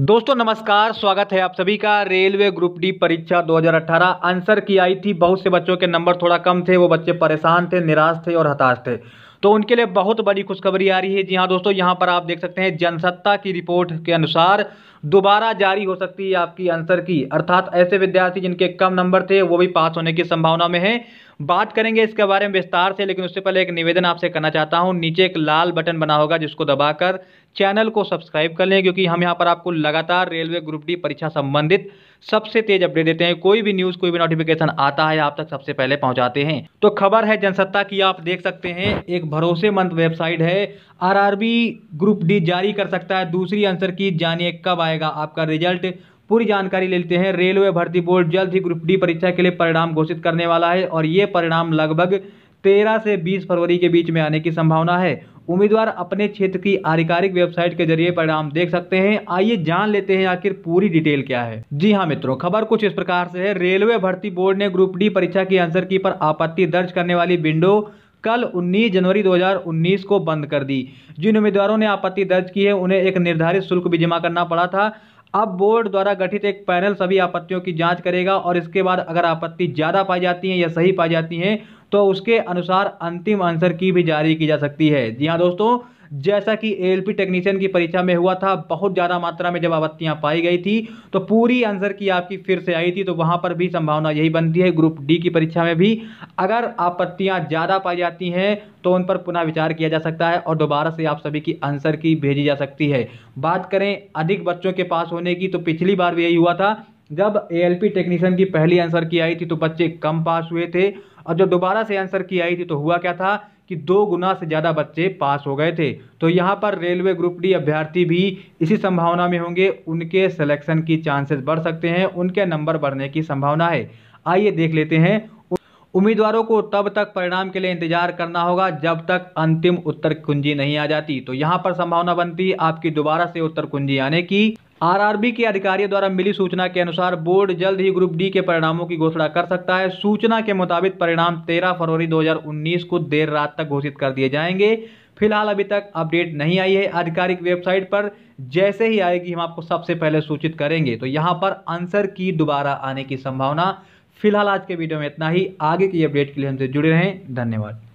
दोस्तों नमस्कार स्वागत है आप सभी का रेलवे ग्रुप डी परीक्षा 2018 आंसर की आई थी बहुत से बच्चों के नंबर थोड़ा कम थे वो बच्चे परेशान थे निराश थे और हताश थे तो उनके लिए बहुत बड़ी खुशखबरी आ रही है जी हाँ दोस्तों यहाँ पर आप देख सकते हैं जनसत्ता की रिपोर्ट के अनुसार दोबारा जारी हो सकती है आपकी आंसर की अर्थात ऐसे विद्यार्थी जिनके कम नंबर थे वो भी पास होने की संभावना में है बात करेंगे इसके बारे में विस्तार से लेकिन उससे पहले एक निवेदन आपसे करना चाहता हूं नीचे एक लाल बटन बना होगा जिसको दबाकर चैनल को सब्सक्राइब कर लें क्योंकि हम यहां पर आपको लगातार रेलवे ग्रुप डी परीक्षा संबंधित सबसे तेज अपडेट देते हैं कोई भी न्यूज़ कोई भी नोटिफिकेशन आता है आप तक सबसे पहले पहुंचाते हैं तो खबर है जनसत्ता की आप देख सकते हैं एक भरोसेमंद वेबसाइट है आरआरबी ग्रुप डी जारी कर सकता है दूसरी आंसर की जानिए कब आएगा आपका रिजल्ट पूरी जानकारी ले लेते हैं रेलवे भर्ती बोर्ड जल्द ही ग्रुप डी परीक्षा के लिए परिणाम घोषित करने वाला है और ये परिणाम लगभग तेरह से बीस फरवरी के बीच में आने की संभावना है उम्मीदवार अपने क्षेत्र की आधिकारिक वेबसाइट के जरिए परिणाम देख सकते हैं आइए जान लेते हैं आखिर पूरी डिटेल क्या है जी हाँ मित्रों खबर कुछ इस प्रकार से है रेलवे भर्ती बोर्ड ने ग्रुप डी परीक्षा की आंसर की पर आपत्ति दर्ज करने वाली विंडो कल 19 जनवरी 2019 को बंद कर दी जिन उम्मीदवारों ने आपत्ति दर्ज की है उन्हें एक निर्धारित शुल्क भी जमा करना पड़ा था अब बोर्ड द्वारा गठित एक पैनल सभी आपत्तियों की जांच करेगा और इसके बाद अगर आपत्ति ज़्यादा पाई जाती है या सही पाई जाती है तो उसके अनुसार अंतिम आंसर की भी जारी की जा सकती है जी हाँ दोस्तों जैसा कि पी टेक्नीशियन की परीक्षा में हुआ था बहुत ज़्यादा मात्रा में जब आपत्तियाँ पाई गई थी तो पूरी आंसर की आपकी फिर से आई थी तो वहाँ पर भी संभावना यही बनती है ग्रुप डी की परीक्षा में भी अगर आपत्तियाँ ज़्यादा पाई जाती हैं तो उन पर पुनः विचार किया जा सकता है और दोबारा से आप सभी की आंसर की भेजी जा सकती है बात करें अधिक बच्चों के पास होने की तो पिछली बार भी यही हुआ था जब ए पी टेक्नीशियन की पहली आंसर की आई थी तो बच्चे कम पास हुए थे और जब दोबारा से आंसर की आई थी तो हुआ क्या था कि दो गुना से ज़्यादा बच्चे पास हो गए थे तो यहाँ पर रेलवे ग्रुप डी अभ्यर्थी भी इसी संभावना में होंगे उनके सिलेक्शन की चांसेस बढ़ सकते हैं उनके नंबर बढ़ने की संभावना है आइए देख लेते हैं उम्मीदवारों को तब तक परिणाम के लिए इंतजार करना होगा जब तक अंतिम उत्तर कुंजी नहीं आ जाती तो यहाँ पर संभावना बनती आपकी दोबारा से उत्तर कुंजी आने की आरआरबी के अधिकारियों द्वारा मिली सूचना के अनुसार बोर्ड जल्द ही ग्रुप डी के परिणामों की घोषणा कर सकता है सूचना के मुताबिक परिणाम 13 फरवरी 2019 को देर रात तक घोषित कर दिए जाएंगे फिलहाल अभी तक अपडेट नहीं आई है आधिकारिक वेबसाइट पर जैसे ही आएगी हम आपको सबसे पहले सूचित करेंगे तो यहाँ पर आंसर की दोबारा आने की संभावना फिलहाल आज के वीडियो में इतना ही आगे की अपडेट के लिए हमसे जुड़े रहें धन्यवाद